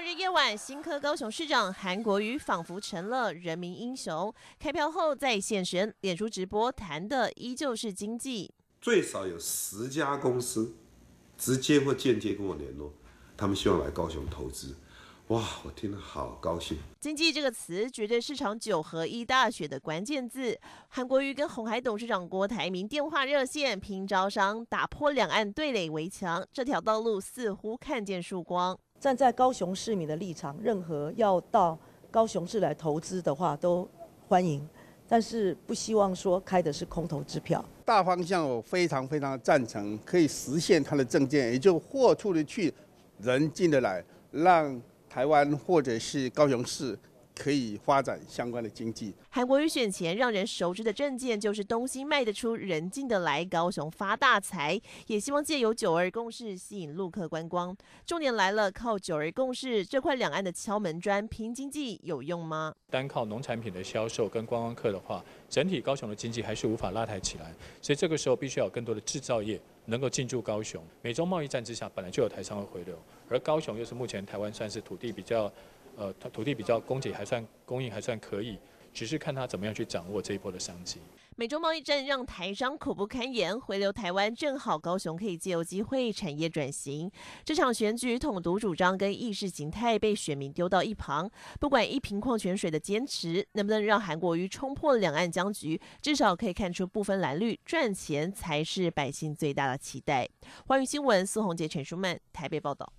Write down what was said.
六日夜晚，新科高雄市长韩国瑜仿佛成了人民英雄。开票后再现神，脸书直播谈的依旧是经济。最少有十家公司，直接或间接跟我联络，他们希望来高雄投资。哇，我听了好高兴！经济这个词绝对是场九合一大选的关键字。韩国瑜跟红海董事长郭台铭电话热线拼招商，打破两岸对垒围墙，这条道路似乎看见曙光。站在高雄市民的立场，任何要到高雄市来投资的话都欢迎，但是不希望说开的是空头支票。大方向我非常非常赞成，可以实现他的证件，也就货出的去，人进得来，让。台湾，或者是高雄市。可以发展相关的经济。韩国瑜选前让人熟知的证件就是东西卖得出，人进得来，高雄发大财。也希望借由九二共识吸引陆客观光。重点来了，靠九二共识这块两岸的敲门砖，拼经济有用吗？单靠农产品的销售跟观光客的话，整体高雄的经济还是无法拉抬起来。所以这个时候必须要有更多的制造业能够进驻高雄。美洲贸易战之下，本来就有台商的回流，而高雄又是目前台湾算是土地比较。呃，土土地比较供给还算供应还算可以，只是看他怎么样去掌握这一波的商机。美中贸易战让台商苦不堪言，回流台湾正好高雄可以借由机会产业转型。这场选举，统独主张跟意识形态被选民丢到一旁。不管一瓶矿泉水的坚持能不能让韩国瑜冲破两岸僵局，至少可以看出部分蓝绿，赚钱才是百姓最大的期待。欢迎新闻苏红杰、陈淑曼，台北报道。